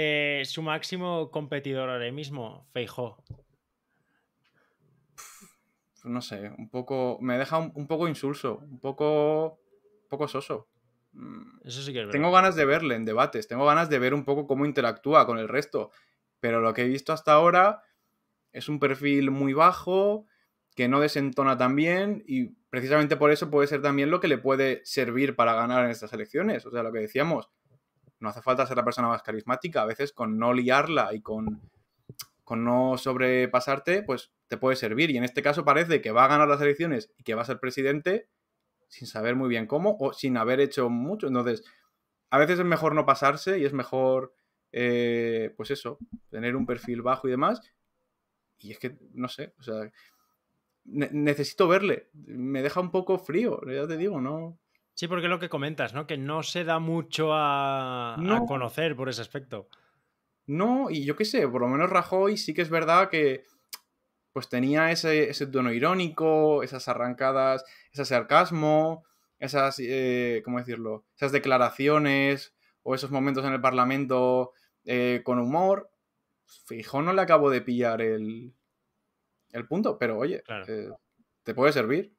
Eh, su máximo competidor ahora mismo, Feijó? No sé, un poco. Me deja un, poco insulso, un poco. Un poco soso. Mm. Eso sí que es verdad. Tengo ganas de verle en debates, tengo ganas de ver un poco cómo interactúa con el resto. Pero lo que he visto hasta ahora es un perfil muy bajo, que no desentona tan bien y precisamente por eso puede ser también lo que le puede servir para ganar en estas elecciones. O sea, lo que decíamos, no hace falta ser la persona más carismática, a veces con no liarla y con, con no sobrepasarte, pues te puede servir. Y en este caso parece que va a ganar las elecciones y que va a ser presidente sin saber muy bien cómo o sin haber hecho mucho. Entonces, a veces es mejor no pasarse y es mejor, eh, pues eso, tener un perfil bajo y demás. Y es que, no sé, o sea, necesito verle. Me deja un poco frío, ya te digo, no. Sí, porque es lo que comentas, ¿no? Que no se da mucho a, conocer por ese aspecto. No, y yo qué sé, por lo menos Rajoy sí que es verdad que pues tenía ese, tono irónico, esas arrancadas, ese sarcasmo, esas, eh, ¿cómo decirlo? Esas declaraciones o esos momentos en el Parlamento eh, con humor. Fijo, no le acabo de pillar el, punto, pero oye, eh, te puede servir.